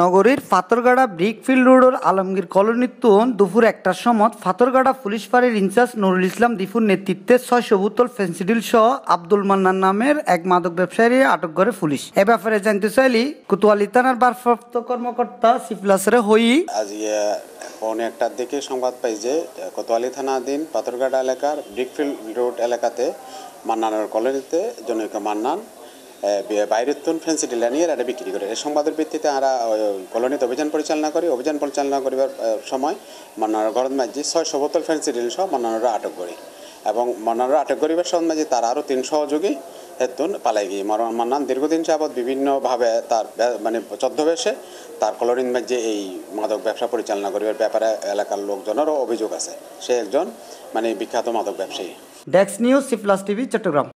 নগরীর ফাতরগাড়া ব্রিকফিল্ড রোডের আলমগীর কলোনিত দুপুর একটার সময় ফাতরগাড়া পুলিশ ফাঁড়ির ইনচার্জ নুরুল ইসলাম দিফুর নেতৃত্বে ছয় সবুতল ফেন্সিডিল সহ আব্দুল মান্নান নামের এক মাদক ব্যবসায়ী আটক করে পুলিশ এ ব্যাপারে জানতে চাইলি কুতুয়ালি থানার ভারপ্রাপ্ত কর্মকর্তা সিফলাসের হই পৌনে ইয়ে একটার দিকে সংবাদ পাই যে কোতোয়ালি থানাধীন পাথরগাড়া এলাকার ব্রিকফিল্ড রোড এলাকাতে মান্নানের কলোনিতে জনৈক মান্নান বাইরের তুন ফ্যান্সি ডিলার নিয়ে এটা বিক্রি করে এই সংবাদের ভিত্তিতে আমরা কলোনিতে অভিযান পরিচালনা করি অভিযান পরিচালনা করিবার সময় মান্নার ঘরত মাঝি ছয় সবতল ফ্যান্সি ডিল সহ মান্নানরা আটক করি এবং মান্নানরা আটক করিবার সময় মাঝি তার আরও তিন সহযোগী হেতুন পালাই গিয়ে মান্নান দীর্ঘদিন যাবৎ বিভিন্নভাবে তার মানে ছদ্মবেশে তার কলোনির মাঝে এই মাদক ব্যবসা পরিচালনা করিবার ব্যাপারে এলাকার লোকজনেরও অভিযোগ আছে সে একজন মানে বিখ্যাত মাদক ব্যবসায়ী ডেক্স নিউজ সিপ্লাস টিভি চট্টগ্রাম